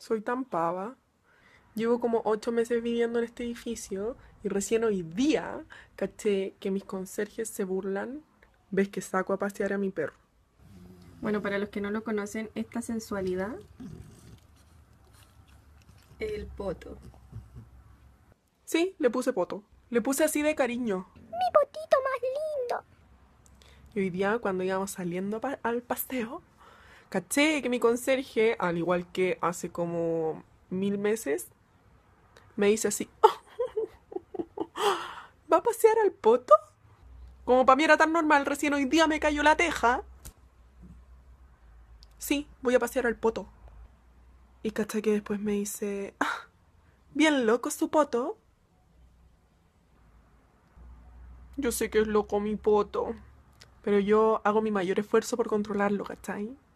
soy tan pava. Llevo como ocho meses viviendo en este edificio y recién hoy día caché que mis conserjes se burlan ves que saco a pasear a mi perro. Bueno, para los que no lo conocen, esta sensualidad el poto. Sí, le puse poto. Le puse así de cariño. Mi potito más lindo. Y hoy día cuando íbamos saliendo al paseo, Caché que mi conserje, al igual que hace como mil meses, me dice así, ¿va a pasear al poto? Como para mí era tan normal, recién hoy día me cayó la teja. Sí, voy a pasear al poto. Y caché que después me dice, ah, bien loco su poto. Yo sé que es loco mi poto, pero yo hago mi mayor esfuerzo por controlarlo, ¿cachai?